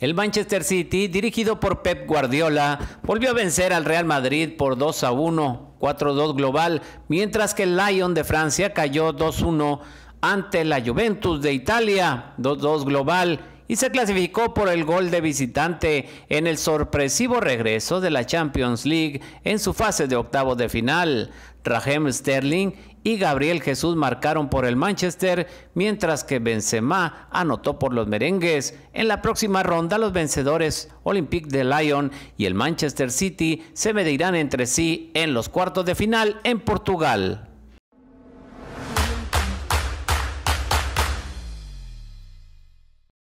El Manchester City, dirigido por Pep Guardiola, volvió a vencer al Real Madrid por 2 a 1, 4-2 global, mientras que el Lyon de Francia cayó 2-1 ante la Juventus de Italia, 2-2 global y se clasificó por el gol de visitante en el sorpresivo regreso de la Champions League en su fase de octavos de final. Raheem Sterling y Gabriel Jesús marcaron por el Manchester, mientras que Benzema anotó por los merengues. En la próxima ronda, los vencedores Olympique de Lyon y el Manchester City se medirán entre sí en los cuartos de final en Portugal.